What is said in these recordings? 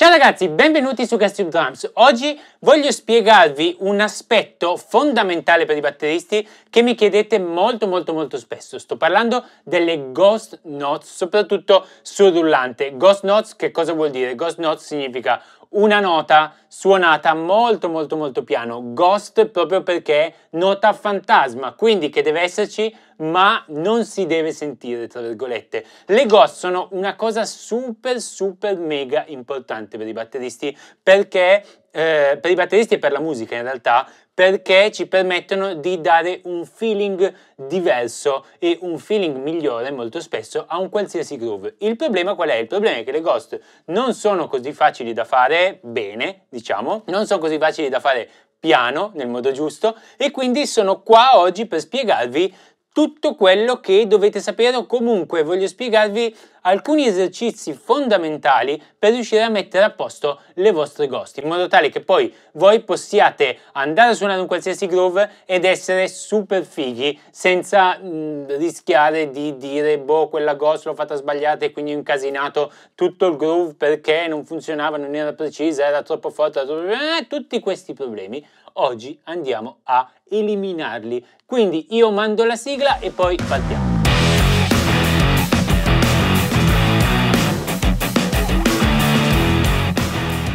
Ciao ragazzi, benvenuti su Gastric Drums. Oggi voglio spiegarvi un aspetto fondamentale per i batteristi che mi chiedete molto molto molto spesso. Sto parlando delle ghost notes, soprattutto sul rullante. Ghost notes che cosa vuol dire? Ghost notes significa una nota suonata molto molto molto piano, ghost proprio perché nota fantasma, quindi che deve esserci ma non si deve sentire tra virgolette. Le ghost sono una cosa super super mega importante per i batteristi perché eh, per i batteristi e per la musica in realtà perché ci permettono di dare un feeling diverso e un feeling migliore molto spesso a un qualsiasi groove. Il problema qual è? Il problema è che le ghost non sono così facili da fare bene, diciamo, non sono così facili da fare piano, nel modo giusto, e quindi sono qua oggi per spiegarvi tutto quello che dovete sapere o comunque voglio spiegarvi alcuni esercizi fondamentali per riuscire a mettere a posto le vostre ghost in modo tale che poi voi possiate andare a suonare un qualsiasi groove ed essere super fighi senza mh, rischiare di dire boh quella ghost l'ho fatta sbagliata e quindi ho incasinato tutto il groove perché non funzionava, non era precisa, era troppo forte, era troppo... Eh, tutti questi problemi Oggi andiamo a eliminarli. Quindi io mando la sigla e poi partiamo.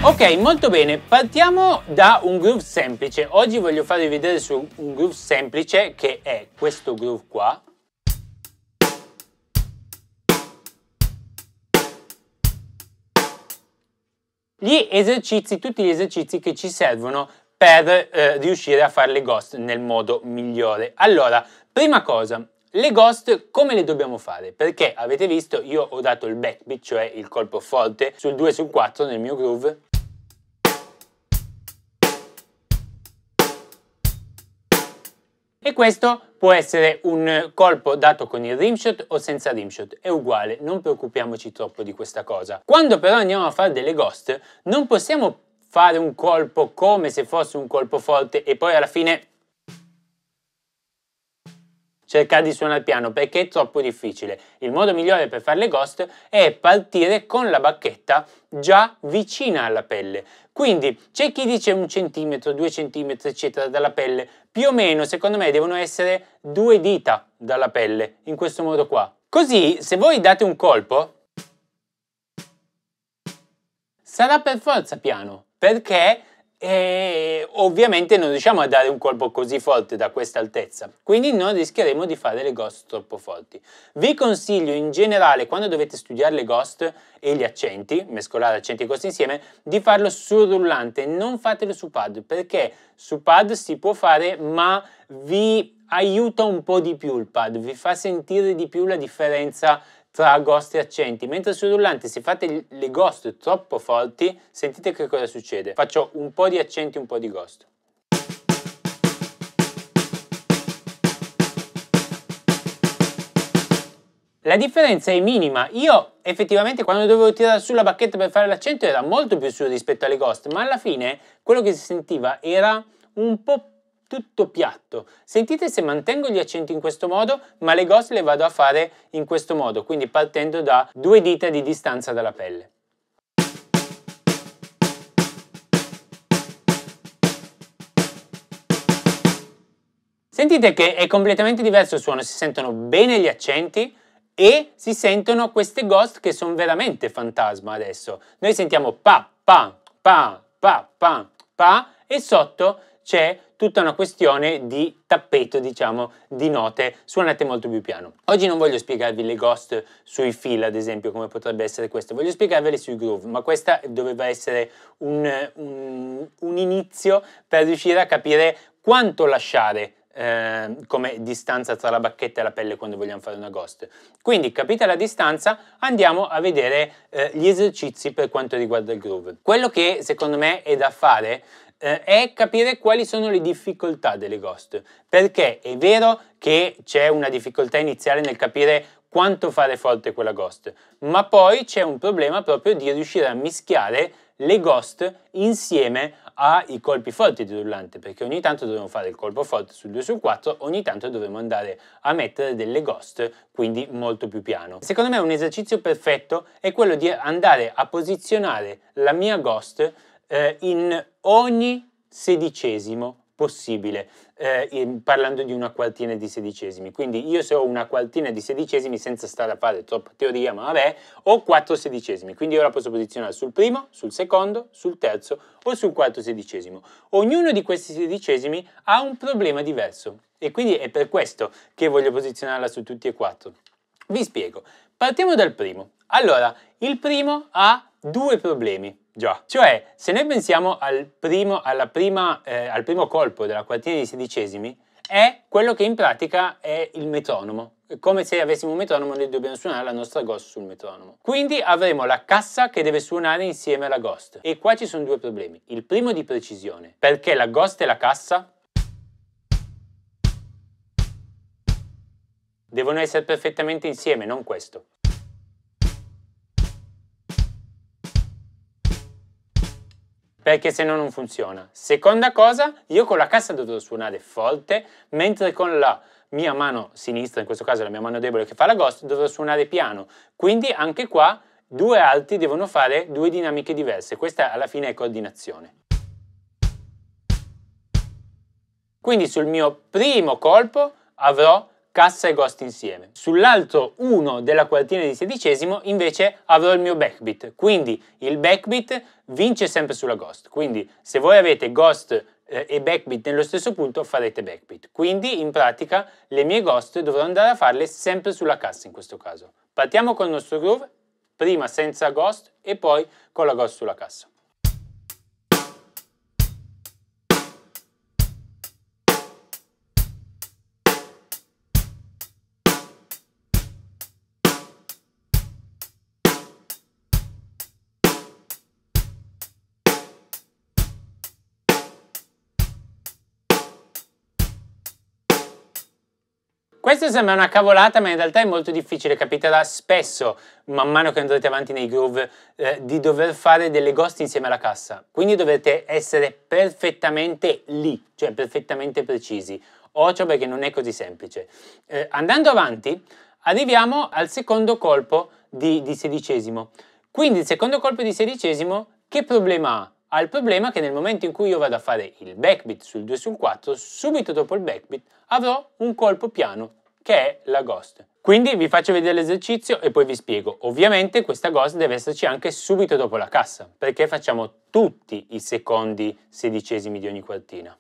Ok, molto bene, partiamo da un groove semplice. Oggi voglio farvi vedere su un groove semplice che è questo groove qua. Gli esercizi, tutti gli esercizi che ci servono per eh, riuscire a fare le ghost nel modo migliore. Allora, prima cosa, le ghost come le dobbiamo fare? Perché avete visto io ho dato il backbeat, cioè il colpo forte, sul 2 sul 4 nel mio groove. E questo può essere un colpo dato con il rimshot o senza rimshot, è uguale, non preoccupiamoci troppo di questa cosa. Quando però andiamo a fare delle ghost, non possiamo fare un colpo come se fosse un colpo forte e poi alla fine cercare di suonare il piano perché è troppo difficile. Il modo migliore per fare le ghost è partire con la bacchetta già vicina alla pelle. Quindi c'è chi dice un centimetro, due centimetri eccetera dalla pelle, più o meno secondo me devono essere due dita dalla pelle, in questo modo qua. Così se voi date un colpo sarà per forza piano perché eh, ovviamente non riusciamo a dare un colpo così forte da questa altezza, quindi non rischieremo di fare le ghost troppo forti. Vi consiglio in generale, quando dovete studiare le ghost e gli accenti, mescolare accenti e ghost insieme, di farlo sul rullante, non fatelo su pad, perché su pad si può fare, ma vi aiuta un po' di più il pad, vi fa sentire di più la differenza tra agosti e accenti. Mentre sul rullante se fate le ghost troppo forti, sentite che cosa succede. Faccio un po' di accenti, un po' di ghost. La differenza è minima. Io effettivamente quando dovevo tirare su la bacchetta per fare l'accento era molto più su rispetto alle ghost, ma alla fine quello che si sentiva era un po' tutto piatto. Sentite se mantengo gli accenti in questo modo, ma le ghost le vado a fare in questo modo, quindi partendo da due dita di distanza dalla pelle. Sentite che è completamente diverso il suono, si sentono bene gli accenti, e si sentono queste ghost che sono veramente fantasma adesso. Noi sentiamo pa, pa, pa, pa, pa, pa e sotto c'è tutta una questione di tappeto, diciamo, di note suonate molto più piano. Oggi non voglio spiegarvi le ghost sui fill, ad esempio, come potrebbe essere questo, voglio spiegarvele sui groove, ma questa doveva essere un, un, un inizio per riuscire a capire quanto lasciare eh, come distanza tra la bacchetta e la pelle quando vogliamo fare una ghost. Quindi capita la distanza andiamo a vedere eh, gli esercizi per quanto riguarda il groove. Quello che secondo me è da fare eh, è capire quali sono le difficoltà delle ghost, perché è vero che c'è una difficoltà iniziale nel capire quanto fare forte quella ghost, ma poi c'è un problema proprio di riuscire a mischiare le ghost insieme ai colpi forti di rullante, perché ogni tanto dovremo fare il colpo forte sul 2 sul 4, ogni tanto dovremo andare a mettere delle ghost, quindi molto più piano. Secondo me un esercizio perfetto è quello di andare a posizionare la mia ghost eh, in ogni sedicesimo possibile, eh, in, parlando di una quartina di sedicesimi. Quindi io se ho una quartina di sedicesimi senza stare a fare troppa teoria, ma vabbè, ho quattro sedicesimi. Quindi io la posso posizionare sul primo, sul secondo, sul terzo o sul quarto sedicesimo. Ognuno di questi sedicesimi ha un problema diverso e quindi è per questo che voglio posizionarla su tutti e quattro. Vi spiego. Partiamo dal primo. Allora, il primo ha due problemi. Già. Cioè, se noi pensiamo al primo, prima, eh, al primo colpo della quartiera di sedicesimi, è quello che in pratica è il metronomo. È come se avessimo un metronomo noi dobbiamo suonare la nostra ghost sul metronomo. Quindi avremo la cassa che deve suonare insieme alla ghost. E qua ci sono due problemi. Il primo di precisione, perché la ghost e la cassa devono essere perfettamente insieme, non questo. perché se no non funziona. Seconda cosa, io con la cassa ho suonare forte, mentre con la mia mano sinistra, in questo caso la mia mano debole che fa la ghost, dovrò suonare piano. Quindi anche qua due alti devono fare due dinamiche diverse. Questa alla fine è coordinazione. Quindi sul mio primo colpo avrò cassa e ghost insieme. Sull'alto 1 della quartina di sedicesimo invece avrò il mio backbeat, quindi il backbeat vince sempre sulla ghost, quindi se voi avete ghost eh, e backbeat nello stesso punto farete backbeat, Quindi in pratica le mie ghost dovrò andare a farle sempre sulla cassa in questo caso. Partiamo col nostro groove, prima senza ghost e poi con la ghost sulla cassa. Questo sembra una cavolata, ma in realtà è molto difficile, capiterà spesso, man mano che andrete avanti nei groove, eh, di dover fare delle ghost insieme alla cassa. Quindi dovete essere perfettamente lì, cioè perfettamente precisi. O perché non è così semplice. Eh, andando avanti, arriviamo al secondo colpo di, di sedicesimo. Quindi il secondo colpo di sedicesimo, che problema ha? Ha il problema che nel momento in cui io vado a fare il backbeat sul 2 sul 4, subito dopo il backbeat avrò un colpo piano che è la ghost. Quindi vi faccio vedere l'esercizio e poi vi spiego. Ovviamente questa ghost deve esserci anche subito dopo la cassa, perché facciamo tutti i secondi sedicesimi di ogni quartina.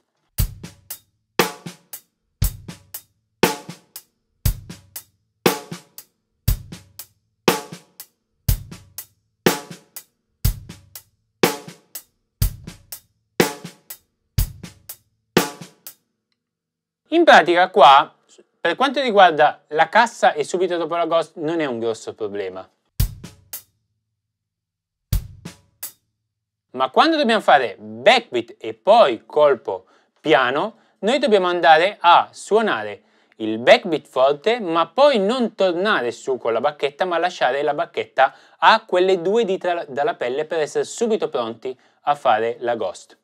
In pratica qua, per quanto riguarda la cassa e subito dopo la Ghost, non è un grosso problema. Ma quando dobbiamo fare backbeat e poi colpo piano, noi dobbiamo andare a suonare il backbeat forte, ma poi non tornare su con la bacchetta, ma lasciare la bacchetta a quelle due dita dalla pelle per essere subito pronti a fare la ghost.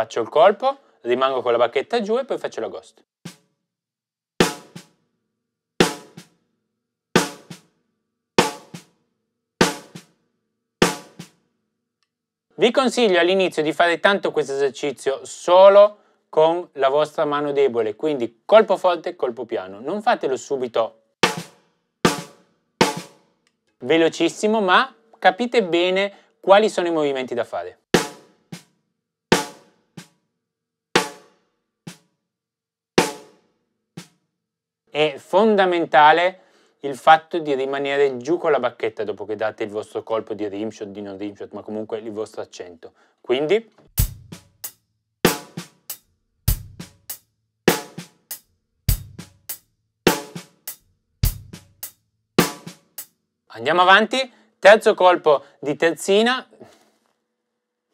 faccio il colpo, rimango con la bacchetta giù e poi faccio la ghost. Vi consiglio all'inizio di fare tanto questo esercizio solo con la vostra mano debole, quindi colpo forte, colpo piano. Non fatelo subito velocissimo, ma capite bene quali sono i movimenti da fare. è fondamentale il fatto di rimanere giù con la bacchetta dopo che date il vostro colpo di rimshot, di non rimshot, ma comunque il vostro accento. Quindi... Andiamo avanti, terzo colpo di terzina,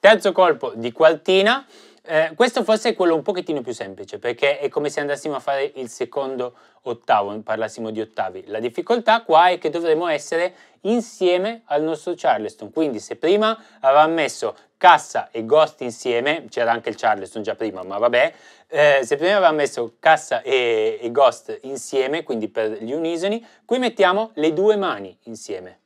terzo colpo di quartina, eh, questo forse è quello un pochettino più semplice, perché è come se andassimo a fare il secondo ottavo, parlassimo di ottavi. La difficoltà qua è che dovremmo essere insieme al nostro Charleston, quindi se prima avevamo messo cassa e ghost insieme, c'era anche il Charleston già prima, ma vabbè, eh, se prima avevamo messo cassa e, e ghost insieme, quindi per gli unisoni, qui mettiamo le due mani insieme.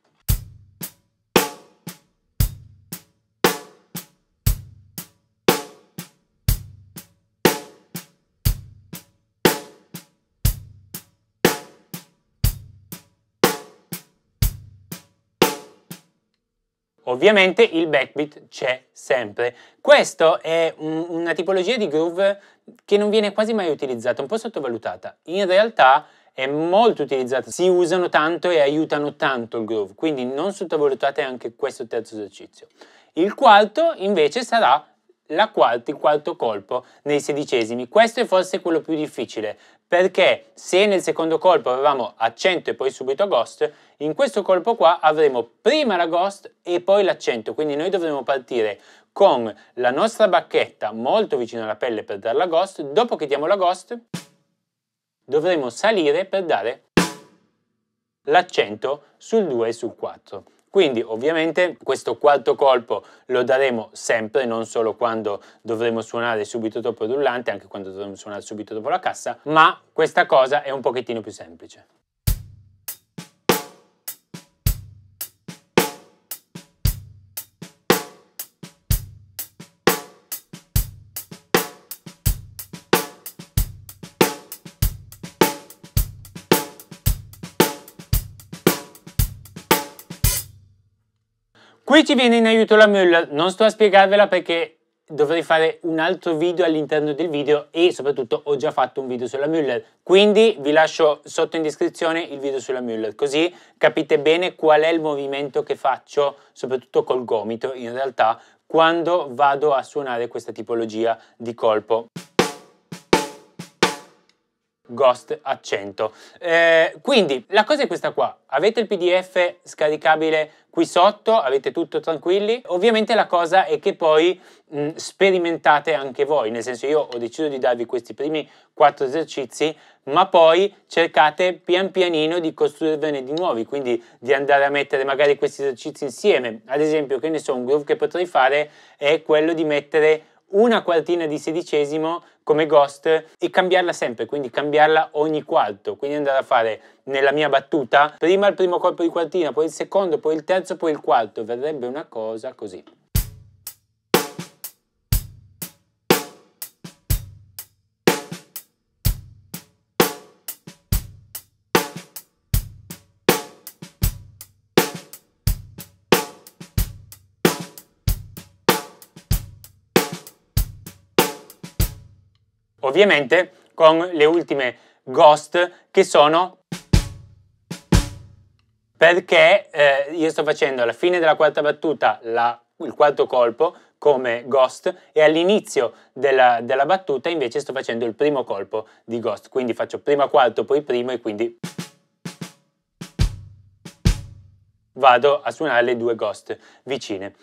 Ovviamente il backbeat c'è sempre. Questo è un, una tipologia di groove che non viene quasi mai utilizzata, un po' sottovalutata. In realtà è molto utilizzata, si usano tanto e aiutano tanto il groove, quindi non sottovalutate anche questo terzo esercizio. Il quarto invece sarà la quarta, il quarto colpo nei sedicesimi. Questo è forse quello più difficile perché se nel secondo colpo avevamo accento e poi subito ghost, in questo colpo qua avremo prima la ghost e poi l'accento, quindi noi dovremo partire con la nostra bacchetta molto vicino alla pelle per dare la ghost, dopo che diamo la ghost dovremo salire per dare l'accento sul 2 e sul 4. Quindi ovviamente questo quarto colpo lo daremo sempre, non solo quando dovremo suonare subito dopo il rullante, anche quando dovremo suonare subito dopo la cassa, ma questa cosa è un pochettino più semplice. Qui ci viene in aiuto la Müller, non sto a spiegarvela perché dovrei fare un altro video all'interno del video e soprattutto ho già fatto un video sulla Müller quindi vi lascio sotto in descrizione il video sulla Müller così capite bene qual è il movimento che faccio soprattutto col gomito in realtà quando vado a suonare questa tipologia di colpo Ghost Accento. Eh, quindi la cosa è questa qua, avete il pdf scaricabile qui sotto, avete tutto tranquilli, ovviamente la cosa è che poi mh, sperimentate anche voi, nel senso io ho deciso di darvi questi primi quattro esercizi, ma poi cercate pian pianino di costruirvene di nuovi, quindi di andare a mettere magari questi esercizi insieme, ad esempio che ne so, un groove che potrei fare è quello di mettere una quartina di sedicesimo come ghost e cambiarla sempre, quindi cambiarla ogni quarto, quindi andare a fare nella mia battuta prima il primo colpo di quartina, poi il secondo, poi il terzo, poi il quarto, verrebbe una cosa così. ovviamente con le ultime ghost che sono perché eh, io sto facendo alla fine della quarta battuta la, il quarto colpo come ghost e all'inizio della, della battuta invece sto facendo il primo colpo di ghost, quindi faccio prima quarto poi primo e quindi vado a suonare le due ghost vicine.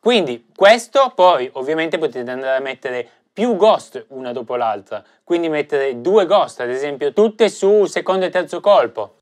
Quindi questo poi ovviamente potete andare a mettere più ghost una dopo l'altra, quindi mettere due ghost ad esempio tutte su secondo e terzo colpo.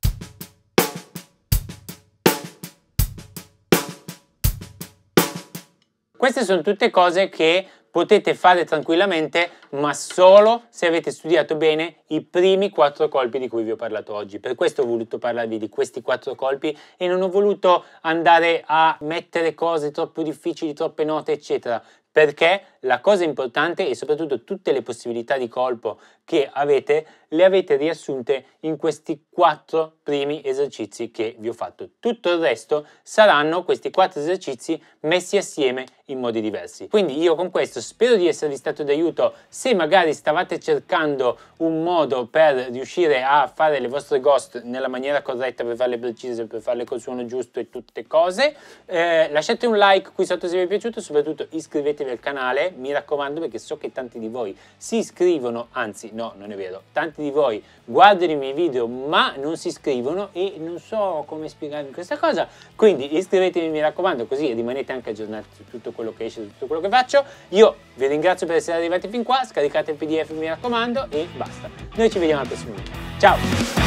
Queste sono tutte cose che potete fare tranquillamente, ma solo se avete studiato bene i primi quattro colpi di cui vi ho parlato oggi. Per questo ho voluto parlarvi di questi quattro colpi e non ho voluto andare a mettere cose troppo difficili, troppe note, eccetera. Perché? La cosa importante e soprattutto tutte le possibilità di colpo che avete le avete riassunte in questi quattro primi esercizi che vi ho fatto. Tutto il resto saranno questi quattro esercizi messi assieme in modi diversi. Quindi io con questo spero di esservi stato d'aiuto se magari stavate cercando un modo per riuscire a fare le vostre ghost nella maniera corretta per farle precise, per farle col suono giusto e tutte cose. Eh, lasciate un like qui sotto se vi è piaciuto, soprattutto iscrivetevi al canale mi raccomando perché so che tanti di voi si iscrivono, anzi no, non è vero, tanti di voi guardano i miei video ma non si iscrivono e non so come spiegarvi questa cosa, quindi iscrivetevi mi raccomando così rimanete anche aggiornati su tutto quello che esce, su tutto quello che faccio, io vi ringrazio per essere arrivati fin qua, scaricate il pdf mi raccomando e basta, noi ci vediamo al prossimo video, ciao!